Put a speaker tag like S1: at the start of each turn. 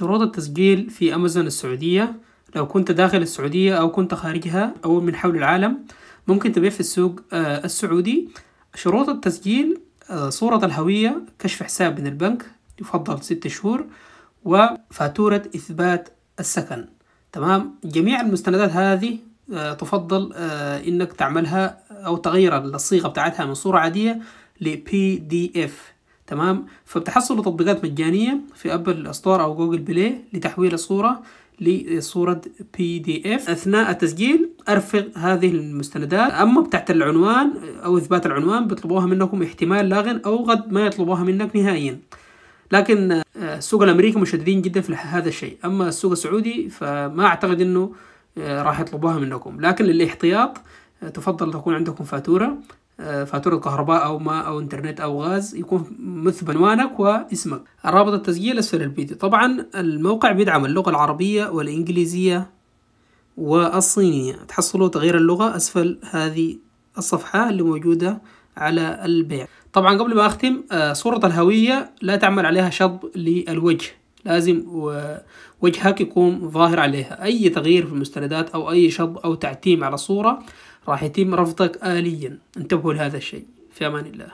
S1: شروط التسجيل في أمازون السعودية لو كنت داخل السعودية أو كنت خارجها أو من حول العالم ممكن تبيع في السوق آه، السعودي شروط التسجيل آه، صورة الهوية كشف حساب من البنك يفضل ست شهور وفاتورة إثبات السكن تمام جميع المستندات هذه آه، تفضل انك تعملها او تغير الصيغه بتاعتها من صوره عاديه ل PDF تمام فبتحصلوا تطبيقات مجانية في أبل ستور أو جوجل بلاي لتحويل الصورة لصورة بي دي اف أثناء التسجيل أرفق هذه المستندات أما بتاعت العنوان أو إثبات العنوان بيطلبوها منكم احتمال لاغن أو قد ما يطلبوها منك نهائيا لكن السوق آه، الأمريكي مشددين جدا في هذا الشيء أما السوق السعودي فما أعتقد أنه آه، راح يطلبوها منكم لكن للاحتياط آه، تفضل تكون عندكم فاتورة آه، فاتورة كهرباء أو ماء أو إنترنت أو غاز يكون مثل عنوانك واسمك الرابط التسجيل أسفل الفيديو طبعا الموقع بيدعم اللغة العربية والإنجليزية والصينية تحصلوا تغيير اللغة أسفل هذه الصفحة اللي موجودة على البيع طبعا قبل ما أختم آه، صورة الهوية لا تعمل عليها شطب للوجه لازم وجهك يكون ظاهر عليها أي تغيير في المستندات أو أي شطب أو تعتيم على الصورة راح يتم رفضك آليا انتبهوا لهذا الشيء في أمان الله